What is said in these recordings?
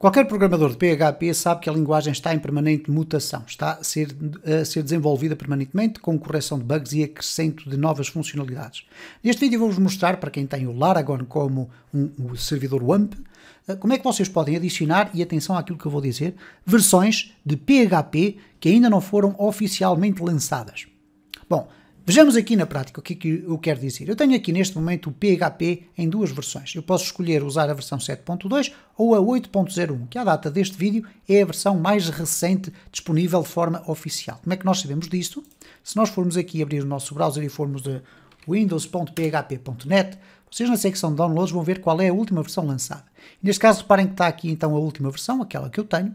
Qualquer programador de PHP sabe que a linguagem está em permanente mutação, está a ser, a ser desenvolvida permanentemente com correção de bugs e acrescento de novas funcionalidades. Neste vídeo vou-vos mostrar, para quem tem o Laragon como um, um servidor WAMP, eh, como é que vocês podem adicionar, e atenção àquilo que eu vou dizer, versões de PHP que ainda não foram oficialmente lançadas. Bom, Vejamos aqui na prática o que, é que eu quero dizer. Eu tenho aqui neste momento o PHP em duas versões. Eu posso escolher usar a versão 7.2 ou a 8.01, que à data deste vídeo é a versão mais recente disponível de forma oficial. Como é que nós sabemos disto? Se nós formos aqui abrir o nosso browser e formos a windows.php.net, vocês na secção de downloads vão ver qual é a última versão lançada. Neste caso, reparem que está aqui então a última versão, aquela que eu tenho,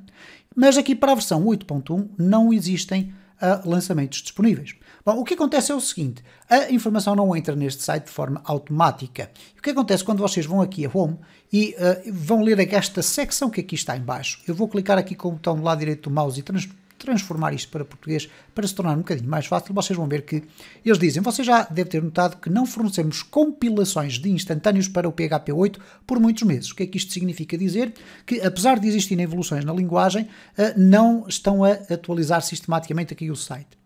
mas aqui para a versão 8.1 não existem a lançamentos disponíveis. Bom, o que acontece é o seguinte: a informação não entra neste site de forma automática. O que acontece quando vocês vão aqui a Home e uh, vão ler esta secção que aqui está em baixo? Eu vou clicar aqui com o botão do lado direito do mouse e transformar transformar isto para português para se tornar um bocadinho mais fácil, vocês vão ver que eles dizem, você já deve ter notado que não fornecemos compilações de instantâneos para o PHP 8 por muitos meses. O que é que isto significa dizer? Que apesar de existirem evoluções na linguagem, eh, não estão a atualizar sistematicamente aqui o site.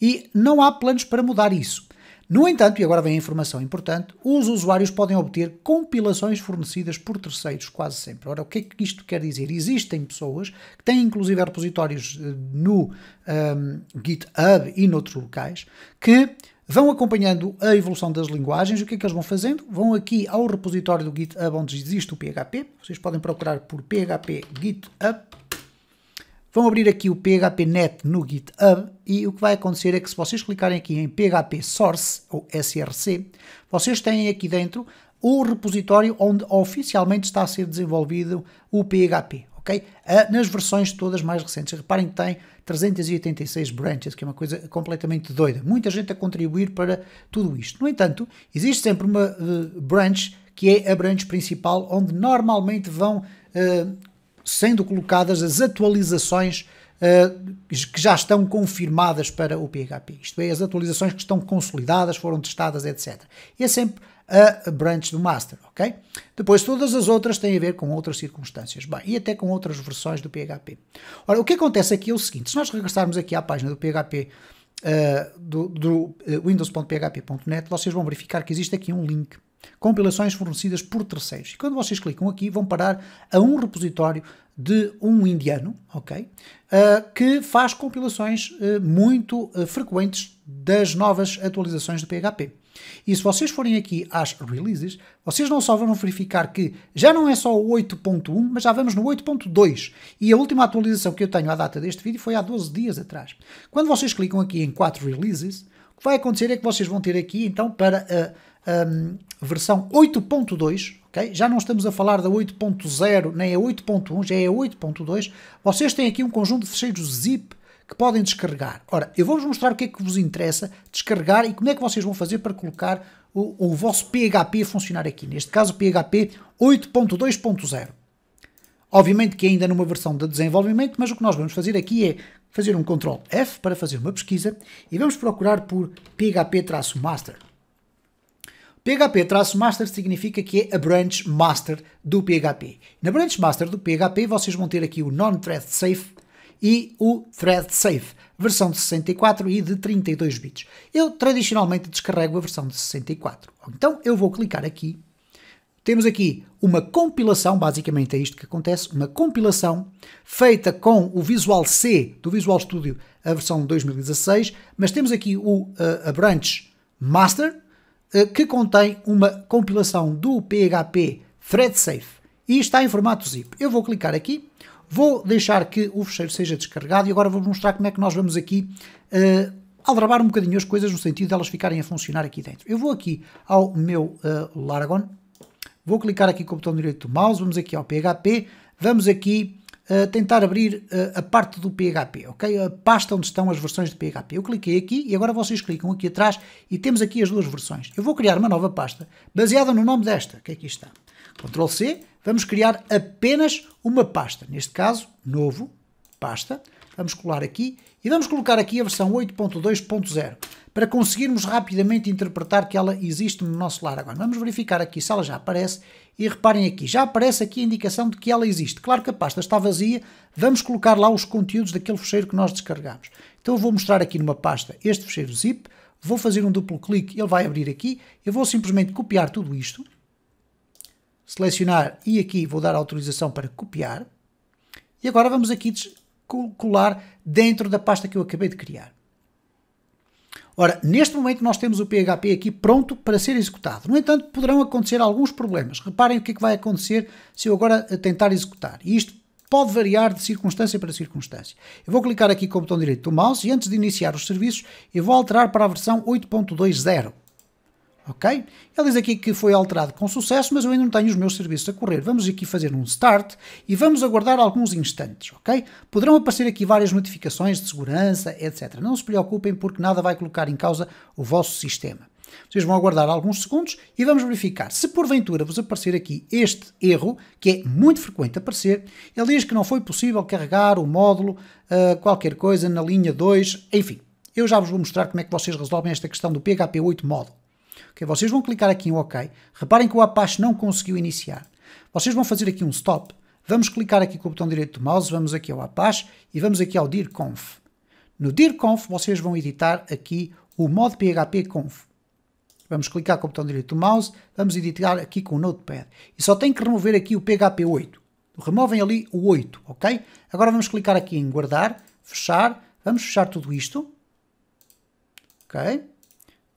E não há planos para mudar isso. No entanto, e agora vem a informação importante, os usuários podem obter compilações fornecidas por terceiros quase sempre. Ora, o que é que isto quer dizer? Existem pessoas que têm inclusive repositórios eh, no um, ehm, GitHub e noutros locais que vão acompanhando a evolução das linguagens. O que é que eles vão fazendo? Vão aqui ao repositório do GitHub onde existe o PHP. Vocês podem procurar por PHP GitHub Vão abrir aqui o PHPNet no GitHub e o que vai acontecer é que se vocês clicarem aqui em PHP Source ou SRC, vocês têm aqui dentro o repositório onde oficialmente está a ser desenvolvido o PHP, ok? Ah, nas versões todas mais recentes. Reparem que tem 386 branches, que é uma coisa completamente doida. Muita gente a contribuir para tudo isto. No entanto, existe sempre uma uh, branch que é a branch principal, onde normalmente vão uh, sendo colocadas as atualizações uh, que já estão confirmadas para o PHP. Isto é, as atualizações que estão consolidadas, foram testadas, etc. E é sempre a branch do master, ok? Depois todas as outras têm a ver com outras circunstâncias, bem, e até com outras versões do PHP. Ora, o que acontece aqui é o seguinte, se nós regressarmos aqui à página do PHP, uh, eh, do, do uh, eh, windows.php.net, vocês vão verificar que existe aqui um link compilações fornecidas por terceiros. E quando vocês clicam aqui, vão parar a um repositório de um indiano, ok? Uh, que faz compilações uh, muito uh, frequentes das novas atualizações do PHP. E se vocês forem aqui às releases, vocês não só vão verificar que já não é só o 8.1, mas já vamos no 8.2. E a última atualização que eu tenho à data deste vídeo foi há 12 dias atrás. Quando vocês clicam aqui em 4 releases, o que vai acontecer é que vocês vão ter aqui, então, para versão 8.2, ok? Já não estamos a falar da 8.0 nem a 8.1, já é a 8.2. Vocês têm aqui um conjunto de fecheiros zip que podem descarregar. Ora, eu vou-vos mostrar o que é que vos interessa descarregar e como é que vocês vão fazer para colocar o, o vosso PHP a funcionar aqui. Neste caso, PHP 8.2.0. Obviamente que ainda numa versão de desenvolvimento, mas o que nós vamos fazer aqui é fazer um Ctrl F para fazer uma pesquisa e vamos procurar por PHP-master. PHP-master significa que é a branch master do PHP. Na branch master do PHP vocês vão ter aqui o non-thread safe e o thread safe, versão de 64 e de 32 bits. Eu tradicionalmente descarrego a versão de 64. Então eu vou clicar aqui. Temos aqui uma compilação, basicamente é isto que acontece, uma compilação feita com o Visual C do Visual Studio, a versão de 2016, mas temos aqui o, a, eh, a branch master, eh, que contém uma compilação do PHP ThreadSafe e está em formato zip. Eu vou clicar aqui, vou deixar que o fecheiro seja descarregado e agora vou mostrar como é que nós vamos aqui uh, aldrabar um bocadinho as coisas no sentido de elas ficarem a funcionar aqui dentro. Eu vou aqui ao meu uh, Laragon, vou clicar aqui com o botão direito do mouse, vamos aqui ao PHP, vamos aqui tentar abrir uh, a parte do PHP, ok? A pasta onde estão as versões de PHP. Eu cliquei aqui e agora vocês clicam aqui atrás e temos aqui as duas versões. Eu vou criar uma nova pasta baseada no nome desta, que aqui é está. Ctrl C, vamos criar apenas uma pasta. Neste caso, novo, pasta. Vamos colar aqui e vamos colocar aqui a versão 8.2.0 para conseguirmos rapidamente interpretar que ela existe no nosso lar. Agora, vamos verificar aqui se ela já aparece e reparem aqui, já aparece aqui a indicação de que ela existe. Claro que a pasta está vazia, vamos colocar lá os conteúdos daquele fecheiro que nós descarregamos. Então eu vou mostrar aqui numa pasta este fecheiro zip, vou fazer um duplo clique, ele vai abrir aqui, eu vou simplesmente copiar tudo isto, selecionar e aqui vou dar autorização para copiar, e agora vamos aqui colar dentro da pasta que eu acabei de criar. Ora, neste momento nós temos o PHP aqui pronto para ser executado. No entanto, poderão acontecer alguns problemas. Reparem o que é que vai acontecer se eu agora tentar executar. E isto pode variar de circunstância para circunstância. Eu vou clicar aqui com o botão direito do mouse e antes de iniciar os serviços, eu vou alterar para a versão 8.20 ok? Ele diz aqui que foi alterado com sucesso, mas eu ainda não tenho os meus serviços a correr. Vamos aqui fazer um start e vamos aguardar alguns instantes, ok? Poderão aparecer aqui várias notificações de segurança, etc. Não se preocupem porque nada vai colocar em causa o vosso sistema. Vocês vão aguardar alguns segundos e vamos verificar. Se porventura vos aparecer aqui este erro, que é muito frequente aparecer, ele diz que não foi possível carregar o módulo, uh, qualquer coisa na linha 2, enfim. Eu já vos vou mostrar como é que vocês resolvem esta questão do PHP 8 módulo. Okay, vocês vão clicar aqui em OK. Reparem que o Apache não conseguiu iniciar. Vocês vão fazer aqui um stop. Vamos clicar aqui com o botão direito do mouse, vamos aqui ao Apache e vamos aqui ao dirconf. No dirconf vocês vão editar aqui o modo PHP conf. Vamos clicar com o botão direito do mouse, vamos editar aqui com o Notepad. E só tem que remover aqui o PHP 8. Removem ali o 8, ok? Agora vamos clicar aqui em guardar, fechar, vamos fechar tudo isto. Ok?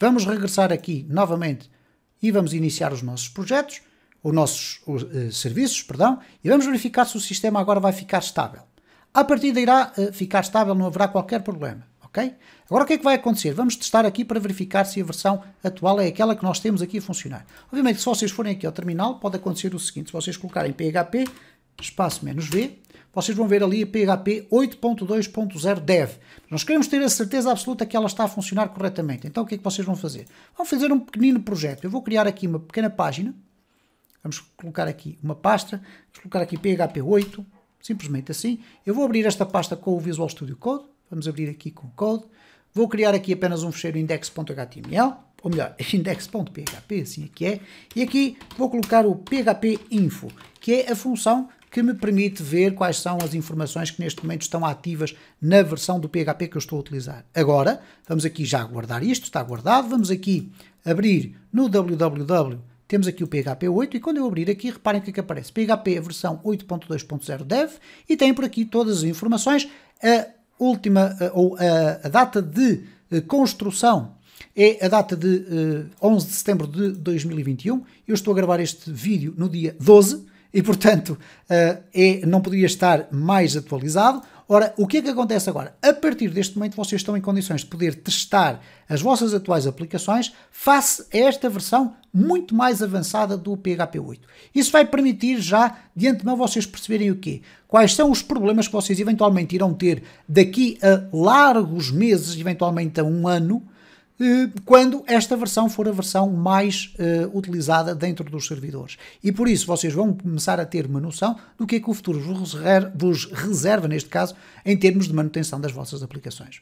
Vamos regressar aqui novamente e vamos iniciar os nossos projetos, os nossos os, eh, serviços, perdão, e vamos verificar se o sistema agora vai ficar estável. A partir daí irá eh, ficar estável, não haverá qualquer problema, ok? Agora o que é que vai acontecer? Vamos testar aqui para verificar se a versão atual é aquela que nós temos aqui a funcionar. Obviamente, se vocês forem aqui ao terminal, pode acontecer o seguinte, se vocês colocarem PHP, espaço menos V, vocês vão ver ali a PHP 8.2.0 dev. Nós queremos ter a certeza absoluta que ela está a funcionar corretamente. Então o que é que vocês vão fazer? Vão fazer um pequenino projeto. Eu vou criar aqui uma pequena página. Vamos colocar aqui uma pasta. Vamos colocar aqui PHP 8. Simplesmente assim. Eu vou abrir esta pasta com o Visual Studio Code. Vamos abrir aqui com o Code. Vou criar aqui apenas um fecheiro index.html, ou melhor, index.php, assim aqui é, é. E aqui vou colocar o php info, que é a função que me permite ver quais são as informações que neste momento estão ativas na versão do PHP que eu estou a utilizar. Agora, vamos aqui já guardar isto, está guardado, vamos aqui abrir no www, temos aqui o PHP 8 e quando eu abrir aqui, reparem o que, é que aparece, PHP versão 8.2.0 dev e tem por aqui todas as informações, a última, ou a, a data de eh, construção é a data de uh, eh, 11 de setembro de 2021. Eu estou a gravar este vídeo no dia 12 e, portanto, eh, é, não poderia estar mais atualizado. Ora, o que é que acontece agora? A partir deste momento, vocês estão em condições de poder testar as vossas atuais aplicações face a esta versão muito mais avançada do PHP 8. Isso vai permitir já, de antemão, vocês perceberem o quê? Quais são os problemas que vocês eventualmente irão ter daqui a largos meses, eventualmente a um ano, eh, quando esta versão for a versão mais uh, utilizada dentro dos servidores. E por isso vocês vão começar a ter uma noção do que é que o futuro vos reserva, neste caso, em termos de manutenção das vossas aplicações.